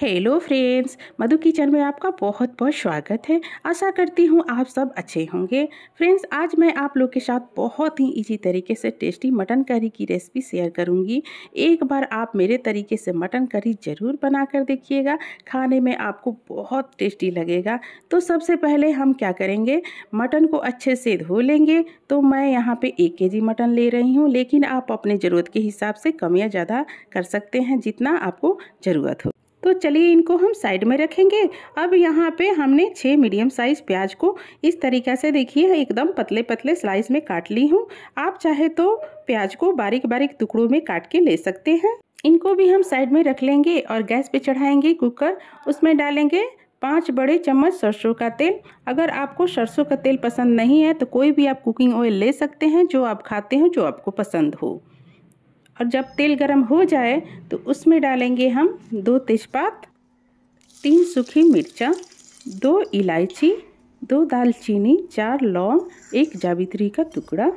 hello friends मधु kitchen में आपका बहुत बहुत स्वागत है आशा करती हूँ आप सब अच्छे होंगे फ्रेंड्स आज मैं आप लोग के साथ बहुत ही इजी तरीके से टेस्टी मटन करी की रेसिपी शेयर करूँगी एक बार आप मेरे तरीके से मटन करी ज़रूर बना कर देखिएगा खाने में आपको बहुत टेस्टी लगेगा तो सबसे पहले हम क्या करेंगे मटन को अच्छे से धो लेंगे तो मैं यहाँ पर एक के मटन ले रही हूँ लेकिन आप अपने ज़रूरत के हिसाब से कमियाँ ज़्यादा कर सकते हैं जितना आपको ज़रूरत हो तो चलिए इनको हम साइड में रखेंगे अब यहाँ पे हमने छः मीडियम साइज़ प्याज को इस तरीके से देखिए एकदम पतले पतले स्लाइस में काट ली हूँ आप चाहे तो प्याज को बारीक बारीक टुकड़ों में काट के ले सकते हैं इनको भी हम साइड में रख लेंगे और गैस पे चढ़ाएंगे कुकर उसमें डालेंगे पाँच बड़े चम्मच सरसों का तेल अगर आपको सरसों का तेल पसंद नहीं है तो कोई भी आप कुकिंग ऑयल ले सकते हैं जो आप खाते हैं जो आपको पसंद हो और जब तेल गरम हो जाए तो उसमें डालेंगे हम दो तेज़पात तीन सूखी मिर्चा दो इलायची दो दालचीनी चार लौंग एक जावित्री का टुकड़ा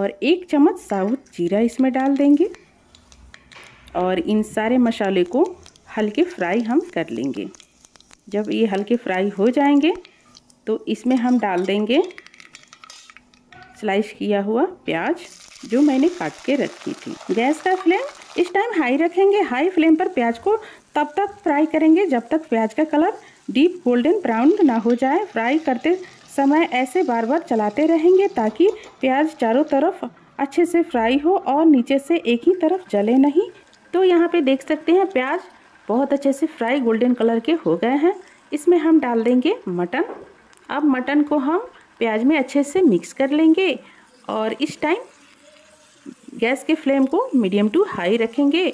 और एक चम्मच साबुत जीरा इसमें डाल देंगे और इन सारे मसाले को हल्के फ्राई हम कर लेंगे जब ये हल्के फ्राई हो जाएंगे तो इसमें हम डाल देंगे स्लाइस किया हुआ प्याज जो मैंने काट के रखी थी गैस का फ्लेम इस टाइम हाई रखेंगे हाई फ्लेम पर प्याज को तब तक फ्राई करेंगे जब तक प्याज का कलर डीप गोल्डन ब्राउन ना हो जाए फ्राई करते समय ऐसे बार बार चलाते रहेंगे ताकि प्याज चारों तरफ अच्छे से फ्राई हो और नीचे से एक ही तरफ जले नहीं तो यहाँ पे देख सकते हैं प्याज बहुत अच्छे से फ्राई गोल्डन कलर के हो गए हैं इसमें हम डाल देंगे मटन अब मटन को हम प्याज में अच्छे से मिक्स कर लेंगे और इस टाइम गैस के फ्लेम को मीडियम टू हाई रखेंगे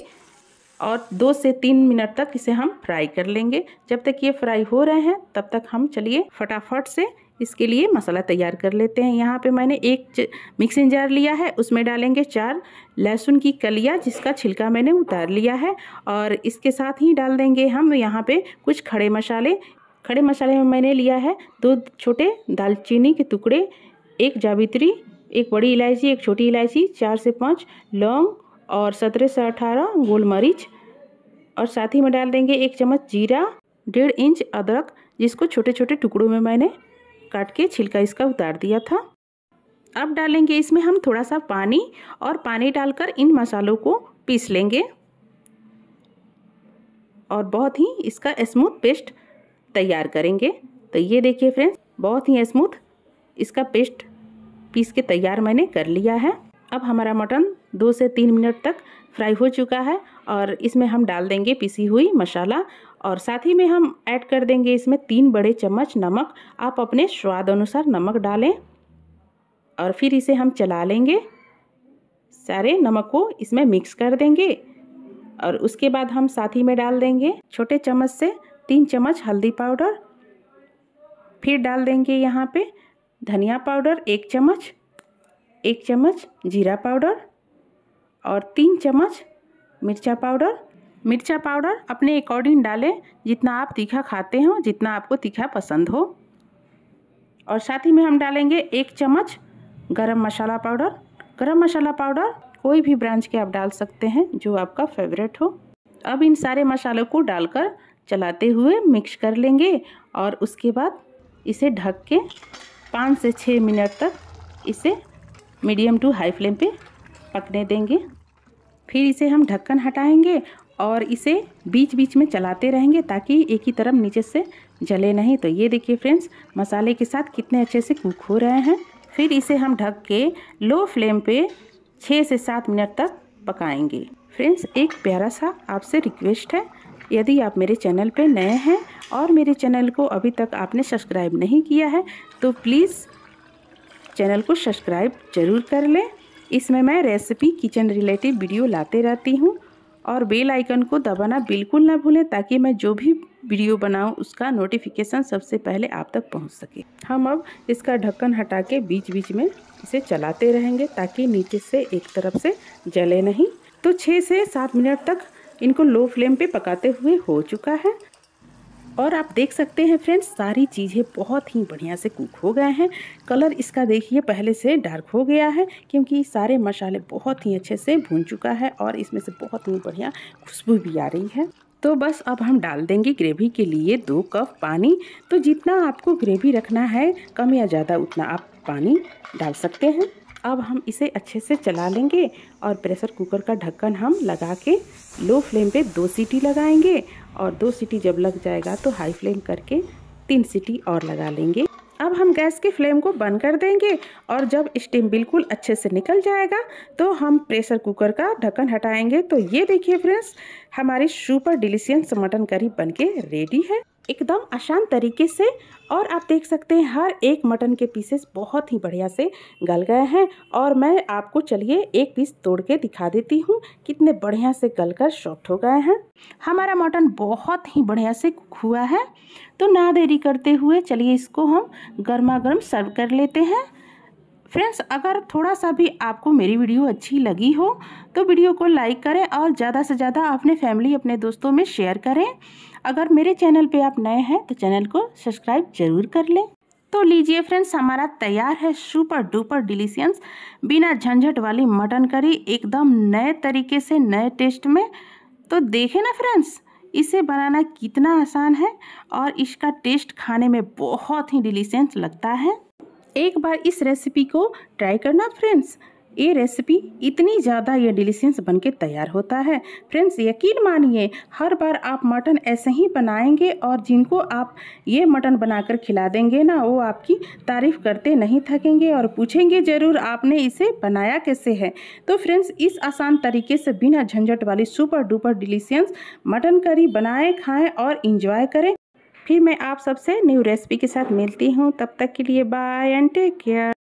और दो से तीन मिनट तक इसे हम फ्राई कर लेंगे जब तक ये फ्राई हो रहे हैं तब तक हम चलिए फटाफट से इसके लिए मसाला तैयार कर लेते हैं यहाँ पे मैंने एक मिक्सिंग जार लिया है उसमें डालेंगे चार लहसुन की कलिया जिसका छिलका मैंने उतार लिया है और इसके साथ ही डाल देंगे हम यहाँ पे कुछ खड़े मसाले खड़े मसाले में मैंने लिया है दो छोटे दालचीनी के टुकड़े एक जावित्री एक बड़ी इलायची एक छोटी इलायची चार से पाँच लौंग और सत्रह से अठारह गोल मरीच और साथ ही में डाल देंगे एक चम्मच जीरा डेढ़ इंच अदरक जिसको छोटे छोटे टुकड़ों में मैंने काट के छिलका इसका उतार दिया था अब डालेंगे इसमें हम थोड़ा सा पानी और पानी डालकर इन मसालों को पीस लेंगे और बहुत ही इसका स्मूथ पेस्ट तैयार करेंगे तो ये देखिए फ्रेंड्स बहुत ही स्मूथ इसका पेस्ट पीस के तैयार मैंने कर लिया है अब हमारा मटन दो से तीन मिनट तक फ्राई हो चुका है और इसमें हम डाल देंगे पिसी हुई मसाला और साथ ही में हम ऐड कर देंगे इसमें तीन बड़े चम्मच नमक आप अपने स्वाद अनुसार नमक डालें और फिर इसे हम चला लेंगे सारे नमक को इसमें मिक्स कर देंगे और उसके बाद हम साथ ही में डाल देंगे छोटे चम्मच से तीन चम्मच हल्दी पाउडर फिर डाल देंगे यहाँ पर धनिया पाउडर एक चम्मच एक चम्मच जीरा पाउडर और तीन चम्मच मिर्चा पाउडर मिर्चा पाउडर अपने अकॉर्डिंग डालें जितना आप तीखा खाते हो जितना आपको तीखा पसंद हो और साथ ही में हम डालेंगे एक चम्मच गरम मसाला पाउडर गरम मसाला पाउडर कोई भी ब्रांच के आप डाल सकते हैं जो आपका फेवरेट हो अब इन सारे मसालों को डालकर चलाते हुए मिक्स कर लेंगे और उसके बाद इसे ढक के पाँच से छः मिनट तक इसे मीडियम टू हाई फ्लेम पे पकने देंगे फिर इसे हम ढक्कन हटाएंगे और इसे बीच बीच में चलाते रहेंगे ताकि एक ही तरफ नीचे से जले नहीं तो ये देखिए फ्रेंड्स मसाले के साथ कितने अच्छे से कुक हो रहे हैं फिर इसे हम ढक के लो फ्लेम पे छः से सात मिनट तक पकाएंगे फ्रेंड्स एक प्यारा सा आपसे रिक्वेस्ट है यदि आप मेरे चैनल पर नए हैं और मेरे चैनल को अभी तक आपने सब्सक्राइब नहीं किया है तो प्लीज़ चैनल को सब्सक्राइब जरूर कर लें इसमें मैं रेसिपी किचन रिलेटेड वीडियो लाते रहती हूँ और बेल आइकन को दबाना बिल्कुल ना भूलें ताकि मैं जो भी वीडियो बनाऊं उसका नोटिफिकेशन सबसे पहले आप तक पहुंच सके हम अब इसका ढक्कन हटा के बीच बीच में इसे चलाते रहेंगे ताकि नीचे से एक तरफ से जले नहीं तो छः से सात मिनट तक इनको लो फ्लेम पे पकाते हुए हो चुका है और आप देख सकते हैं फ्रेंड्स सारी चीज़ें बहुत ही बढ़िया से कुक हो गए हैं कलर इसका देखिए पहले से डार्क हो गया है क्योंकि सारे मसाले बहुत ही अच्छे से भून चुका है और इसमें से बहुत ही बढ़िया खुशबू भी आ रही है तो बस अब हम डाल देंगे ग्रेवी के लिए दो कप पानी तो जितना आपको ग्रेवी रखना है कम या ज़्यादा उतना आप पानी डाल सकते हैं अब हम इसे अच्छे से चला लेंगे और प्रेशर कुकर का ढक्कन हम लगा के लो फ्लेम पे दो सीटी लगाएंगे और दो सीटी जब लग जाएगा तो हाई फ्लेम करके तीन सीटी और लगा लेंगे अब हम गैस के फ्लेम को बंद कर देंगे और जब स्टीम बिल्कुल अच्छे से निकल जाएगा तो हम प्रेशर कुकर का ढक्कन हटाएंगे तो ये देखिए फ्रेंड्स हमारी सुपर डिलीशियस मटन करी बनके रेडी है एकदम आसान तरीके से और आप देख सकते हैं हर एक मटन के पीसेस बहुत ही बढ़िया से गल गए हैं और मैं आपको चलिए एक पीस तोड़ के दिखा देती हूँ कितने बढ़िया से गल कर सॉफ्ट हो गए हैं हमारा मटन बहुत ही बढ़िया से कुक हुआ है तो ना देरी करते हुए चलिए इसको हम गर्मा गर्म सर्व कर लेते हैं फ्रेंड्स अगर थोड़ा सा भी आपको मेरी वीडियो अच्छी लगी हो तो वीडियो को लाइक करें और ज़्यादा से ज़्यादा अपने फैमिली अपने दोस्तों में शेयर करें अगर मेरे चैनल पे आप नए हैं तो चैनल को सब्सक्राइब जरूर कर लें तो लीजिए फ्रेंड्स हमारा तैयार है सुपर डुपर डिलीशियंस बिना झंझट वाली मटन करी एकदम नए तरीके से नए टेस्ट में तो देखें ना फ्रेंड्स इसे बनाना कितना आसान है और इसका टेस्ट खाने में बहुत ही डिलीशियंस लगता है एक बार इस रेसिपी को ट्राई करना फ्रेंड्स ये रेसिपी इतनी ज़्यादा ये डिलीशियस बन के तैयार होता है फ्रेंड्स यकीन मानिए हर बार आप मटन ऐसे ही बनाएंगे और जिनको आप ये मटन बनाकर खिला देंगे ना वो आपकी तारीफ़ करते नहीं थकेंगे और पूछेंगे ज़रूर आपने इसे बनाया कैसे है तो फ्रेंड्स इस आसान तरीके से बिना झंझट वाली super duper delicious mutton curry बनाएँ खाएँ और इंजॉय करें फिर मैं आप सबसे न्यू रेसिपी के साथ मिलती हूँ तब तक के लिए बाय एंड टेक केयर